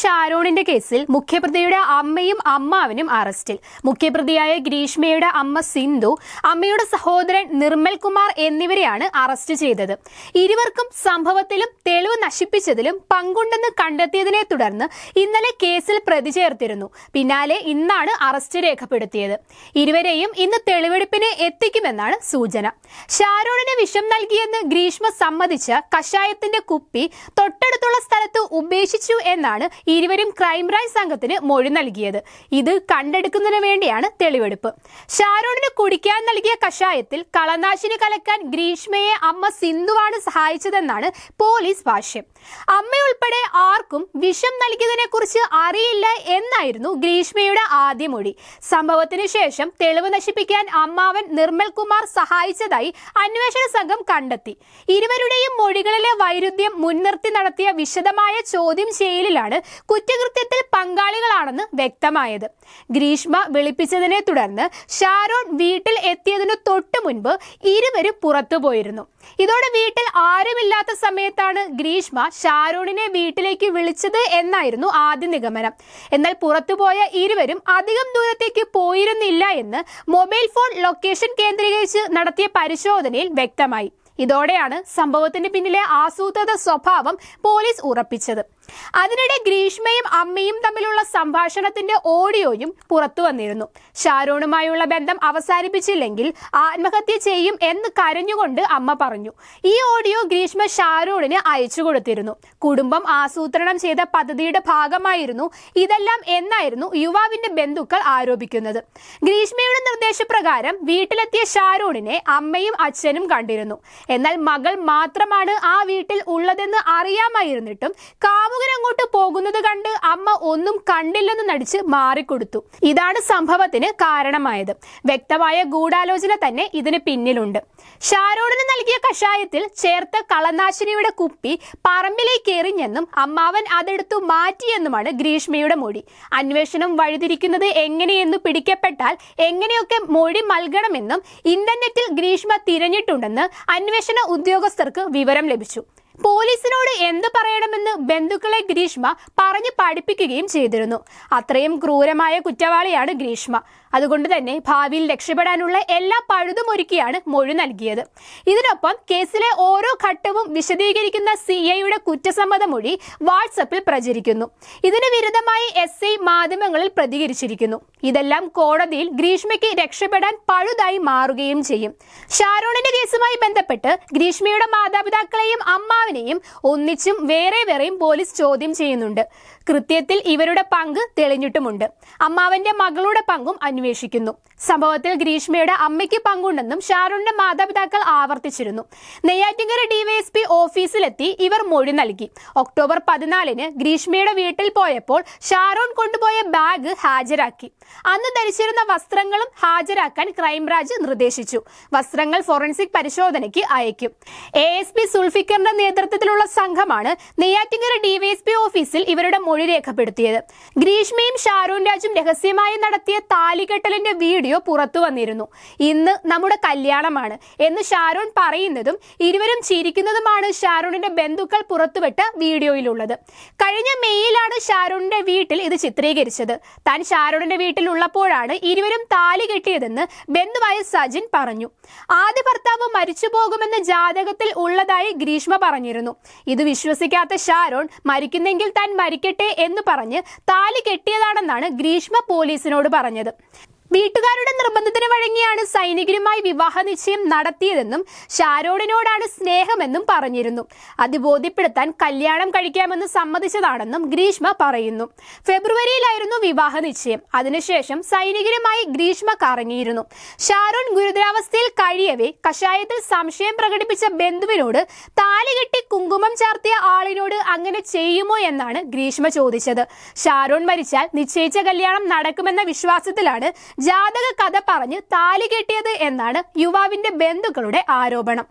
ഷാരോണിന്റെ കേസിൽ മുഖ്യപ്രതിയുടെ അമ്മയും അമ്മാവനും അറസ്റ്റിൽ മുഖ്യപ്രതിയായ ഗ്രീഷ്മയുടെ അമ്മ സിന്ധു അമ്മയുടെ സഹോദരൻ നിർമ്മൽ കുമാർ എന്നിവരെയാണ് അറസ്റ്റ് ചെയ്തത് ഇരുവർക്കും സംഭവത്തിലും തെളിവ് നശിപ്പിച്ചതിലും പങ്കുണ്ടെന്ന് കണ്ടെത്തിയതിനെ തുടർന്ന് ഇന്നലെ കേസിൽ പ്രതി ചേർത്തിരുന്നു പിന്നാലെ ഇന്നാണ് അറസ്റ്റ് രേഖപ്പെടുത്തിയത് ഇരുവരെയും ഇന്ന് തെളിവെടുപ്പിന് എത്തിക്കുമെന്നാണ് സൂചന ഷാരോണിന് വിഷം നൽകിയെന്ന് ഗ്രീഷ്മ സമ്മതിച്ച കഷായത്തിന്റെ കുപ്പി തൊട്ടടുത്തുള്ള സ്ഥലത്ത് ഉപേക്ഷിച്ചു എന്നാണ് ഇരുവരും ക്രൈംബ്രാഞ്ച് സംഘത്തിന് മൊഴി നൽകിയത് ഇത് കണ്ടെടുക്കുന്നതിന് വേണ്ടിയാണ് തെളിവെടുപ്പ് ഷാരോണിന് കുടിക്കാൻ നൽകിയ കഷായത്തിൽ കളനാശിനി കലക്കാൻ ഗ്രീഷ്മയെ അമ്മ സിന്ധുവാണ് സഹായിച്ചതെന്നാണ് പോലീസ് ഭാഷ ആശയം അമ്മയുൾപ്പെടെ ആർക്കും വിഷം നൽകിയതിനെ കുറിച്ച് അറിയില്ല എന്നായിരുന്നു ഗ്രീഷ്മയുടെ ആദ്യ മൊഴി സംഭവത്തിന് ശേഷം തെളിവ് നശിപ്പിക്കാൻ അമ്മാവൻ നിർമ്മൽ കുമാർ സഹായിച്ചതായി അന്വേഷണ സംഘം കണ്ടെത്തി ഇരുവരുടെയും മൊഴികളിലെ വൈരുദ്ധ്യം മുൻനിർത്തി നടത്തിയ വിശദമായ ചോദ്യം ചെയ്യലിലാണ് കുറ്റകൃത്യത്തിൽ പങ്കാളികളാണെന്ന് വ്യക്തമായത് ഗ്രീഷ്മ വിളിപ്പിച്ചതിനെ തുടർന്ന് ഷാരോൺ വീട്ടിൽ എത്തിയതിനു തൊട്ടു മുൻപ് ഇരുവരും പുറത്തുപോയിരുന്നു ഇതോടെ വീട്ടിൽ ആരുമില്ലാത്ത സമയത്താണ് ഗ്രീ ഭീഷ്മ ഷാരൂണിനെ വീട്ടിലേക്ക് വിളിച്ചത് എന്നായിരുന്നു ആദ്യ നിഗമനം എന്നാൽ പുറത്തുപോയ ഇരുവരും അധികം ദൂരത്തേക്ക് പോയിരുന്നില്ല എന്ന് മൊബൈൽ ഫോൺ ലൊക്കേഷൻ കേന്ദ്രീകരിച്ച് നടത്തിയ പരിശോധനയിൽ വ്യക്തമായി ഇതോടെയാണ് സംഭവത്തിന് പിന്നിലെ ആസൂത്രിത സ്വഭാവം പോലീസ് ഉറപ്പിച്ചത് അതിനിടെ ഗ്രീഷ്മയും അമ്മയും തമ്മിലുള്ള സംഭാഷണത്തിന്റെ ഓഡിയോയും പുറത്തു വന്നിരുന്നു ഷാരോണുമായുള്ള ബന്ധം അവസാനിപ്പിച്ചില്ലെങ്കിൽ ആത്മഹത്യ ചെയ്യും എന്ന് കരഞ്ഞുകൊണ്ട് അമ്മ പറഞ്ഞു ഈ ഓഡിയോ ഗ്രീഷ്മ ഷാരോണിന് അയച്ചു കൊടുത്തിരുന്നു കുടുംബം ആസൂത്രണം ചെയ്ത പദ്ധതിയുടെ ഭാഗമായിരുന്നു ഇതെല്ലാം എന്നായിരുന്നു യുവാവിന്റെ ബന്ധുക്കൾ ആരോപിക്കുന്നത് ഗ്രീഷ്മയുടെ നിർദ്ദേശപ്രകാരം വീട്ടിലെത്തിയ ഷാരോണിനെ അമ്മയും അച്ഛനും കണ്ടിരുന്നു എന്നാൽ മകൾ മാത്രമാണ് ആ വീട്ടിൽ ഉള്ളതെന്ന് അറിയാമായിരുന്നിട്ടും കാവ് അങ്ങോട്ട് പോകുന്നത് കണ്ട് അമ്മ ഒന്നും കണ്ടില്ലെന്ന് നടിച്ച് മാറിക്കൊടുത്തു ഇതാണ് സംഭവത്തിന് കാരണമായത് വ്യക്തമായ ഗൂഢാലോചന തന്നെ ഇതിന് പിന്നിലുണ്ട് ഷാരോണിന് നൽകിയ കഷായത്തിൽ ചേർത്ത കളനാശിനിയുടെ കുപ്പി പറമ്പിലേക്ക് എറിഞ്ഞെന്നും അമ്മാവൻ അതെടുത്തു മാറ്റിയെന്നുമാണ് ഗ്രീഷ്മയുടെ മൊഴി അന്വേഷണം വഴിതിരിക്കുന്നത് എങ്ങനെയെന്ന് പിടിക്കപ്പെട്ടാൽ എങ്ങനെയൊക്കെ മൊഴി നൽകണമെന്നും ഇന്റർനെറ്റിൽ ഗ്രീഷ്മ തിരഞ്ഞിട്ടുണ്ടെന്ന് അന്വേഷണ ഉദ്യോഗസ്ഥർക്ക് വിവരം ലഭിച്ചു പോലീസിനോട് എന്ത് പറയണമെന്ന് ബന്ധുക്കളെ ഗ്രീഷ്മ പറഞ്ഞു പഠിപ്പിക്കുകയും ചെയ്തിരുന്നു അത്രയും ക്രൂരമായ കുറ്റവാളിയാണ് ഗ്രീഷ്മ അതുകൊണ്ട് തന്നെ ഭാവിയിൽ രക്ഷപ്പെടാനുള്ള എല്ലാ പഴുതുമൊരുക്കിയാണ് മൊഴി നൽകിയത് ഇതിനൊപ്പം കേസിലെ ഓരോ ഘട്ടവും വിശദീകരിക്കുന്ന സി ഐയുടെ കുറ്റസമ്മത മൊഴി വാട്സപ്പിൽ പ്രചരിക്കുന്നു ഇതിന് വിരുദ്ധമായി എസ് ഐ മാധ്യമങ്ങളിൽ പ്രതികരിച്ചിരിക്കുന്നു ഇതെല്ലാം കോടതിയിൽ ഗ്രീഷ്മയ്ക്ക് രക്ഷപ്പെടാൻ പഴുതായി മാറുകയും ചെയ്യും ഷാരോണിന്റെ കേസുമായി ബന്ധപ്പെട്ട് ഗ്രീഷ്മയുടെ മാതാപിതാക്കളെയും അമ്മ എല്ലാവരെയും ഒന്നിച്ചും വേറെ വേറെയും പോലീസ് ചോദ്യം ചെയ്യുന്നുണ്ട് കൃത്യത്തിൽ ഇവരുടെ പങ്ക് തെളിഞ്ഞിട്ടുമുണ്ട് അമ്മാവന്റെ മകളുടെ പങ്കും അന്വേഷിക്കുന്നു സംഭവത്തിൽ ഗ്രീഷ്മയുടെ അമ്മയ്ക്ക് പങ്കുണ്ടെന്നും ഷാരൂണിന്റെ മാതാപിതാക്കൾ ആവർത്തിച്ചിരുന്നു നെയ്യാറ്റിങ്കര ഡിവൈഎസ്പി ഓഫീസ് ഓഫീസിലെത്തി ഇവർ മൊഴി നൽകി ഒക്ടോബർ പതിനാലിന് ഗ്രീഷ്മയുടെ വീട്ടിൽ പോയപ്പോൾ ഷാരോൺ കൊണ്ടുപോയ ബാഗ് ഹാജരാക്കി അന്ന് ധരിച്ചിരുന്ന വസ്ത്രങ്ങളും ഹാജരാക്കാൻ ക്രൈംബ്രാഞ്ച് നിർദ്ദേശിച്ചു വസ്ത്രങ്ങൾ ഫോറൻസിക് പരിശോധനയ്ക്ക് അയക്കും എ എസ് പി സുൽഫിക്കറിന്റെ നേതൃത്വത്തിലുള്ള സംഘമാണ് നെയ്യാറ്റിങ്കര ഡിവൈഎസ്പി ഓഫീസിൽ ഇവരുടെ മൊഴി രേഖപ്പെടുത്തിയത് ഗ്രീഷ്മയും ഷാരോൺ രാജും രഹസ്യമായി നടത്തിയ താലികെട്ടലിന്റെ വീഡിയോ പുറത്തു വന്നിരുന്നു ഇന്ന് നമ്മുടെ കല്യാണമാണ് എന്ന് ഷാരോൺ പറയുന്നതും ഇരുവരും ചിരിക്കുന്നതുമാണ് ഷാ ഷാരൂണിന്റെ ബന്ധുക്കൾ പുറത്തുവിട്ട വീഡിയോയിലുള്ളത് കഴിഞ്ഞ മെയ്യിലാണ് ഷാരൂണിന്റെ വീട്ടിൽ ഇത് ചിത്രീകരിച്ചത് താൻ ഷാരൂണിന്റെ വീട്ടിലുള്ളപ്പോഴാണ് ഇരുവരും താലി കെട്ടിയതെന്ന് ബന്ധുവായ സജിൻ പറഞ്ഞു ആദ്യ ഭർത്താവ് മരിച്ചു പോകുമെന്ന് ജാതകത്തിൽ ഉള്ളതായി ഗ്രീഷ്മ പറഞ്ഞിരുന്നു ഇത് വിശ്വസിക്കാത്ത ഷാരോൺ മരിക്കുന്നെങ്കിൽ താൻ മരിക്കട്ടെ എന്ന് പറഞ്ഞ് താലി കെട്ടിയതാണെന്നാണ് ഗ്രീഷ്മ പോലീസിനോട് പറഞ്ഞത് വീട്ടുകാരുടെ നിർബന്ധത്തിന് വഴങ്ങിയാണ് സൈനികരുമായി വിവാഹ നിശ്ചയം നടത്തിയതെന്നും ഷാരോഡിനോടാണ് സ്നേഹമെന്നും പറഞ്ഞിരുന്നു അത് ബോധ്യപ്പെടുത്താൻ കല്യാണം കഴിക്കാമെന്ന് സമ്മതിച്ചതാണെന്നും ഗ്രീഷ്മ പറയുന്നു ഫെബ്രുവരിയിലായിരുന്നു വിവാഹ നിശ്ചയം അതിനുശേഷം സൈനികരുമായി ഗ്രീഷ്മ കറങ്ങിയിരുന്നു ഷാരോൺ ഗുരുതരാവസ്ഥയിൽ കഴിയവേ കഷായത്തിൽ സംശയം പ്രകടിപ്പിച്ച ബന്ധുവിനോട് താലികെട്ടി കെട്ടി കുടുംബം ചാർത്തിയ ആളിനോട് അങ്ങനെ ചെയ്യുമോ എന്നാണ് ഗ്രീഷ്മ ചോദിച്ചത് ഷാരോൺ മരിച്ചാൽ നിശ്ചയിച്ച കല്യാണം നടക്കുമെന്ന വിശ്വാസത്തിലാണ് ജാതക കഥ പറഞ്ഞ് താലി കെട്ടിയത് എന്നാണ് യുവാവിന്റെ ബന്ധുക്കളുടെ ആരോപണം